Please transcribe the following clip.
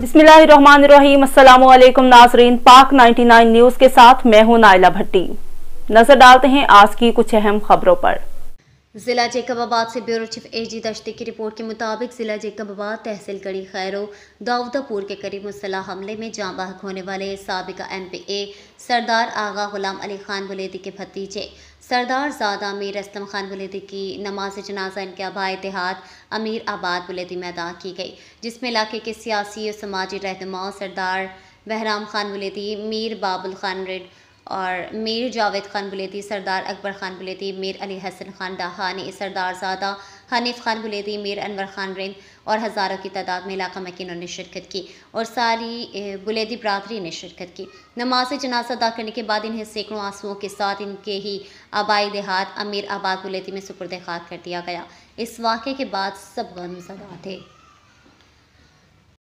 बिस्मिल्लाम नाजरीन पाक 99 न्यूज के साथ मैं हूं नाइला भट्टी नजर डालते हैं आज की कुछ अहम खबरों पर ज़िला जैकबाबाद से ब्यूरो चीफ एजी दश्ते की रिपोर्ट के मुताबिक ज़िला जैकबाबाद तहसील कड़ी खैरो दाऊदापुर के करीब मुसलह हमले में जाँ बहक होने वाले सबका M P A Sardar Agha Ghulam Ali Khan Buledi के भतीजे सरदार ज़ादा अमीर असलम खान बुलेदी की नमाज जनाजा इनके आबा इतिहाद अमीर आबाद बुलेदी में अदा की गई जिसमें इलाके के सियासी और समाजी रहनुमाओं सरदार बहराम खान बुलेदी मीर बाबुल खान रेड और मीर जावेद खान बुलेती सरदार अकबर खान बुलेती मीर अली हसन खान दहानी सरदार ज़ादा हनीफ खान बुलेती मीर अनवर खान रिंद और हज़ारों की तादाद में इलाका मकिनों ने शिरकत की और सारी बुलेदी बरदरी ने शिरकत की नमाज जनाज़ अदा करने के बाद इन्हें सैकड़ों आंसुओं के साथ इनके ही आबाई देहात अमीर आबाद बुलेती में सुपुर्द खाक कर दिया गया इस वाक़े के बाद सब गमजदा थे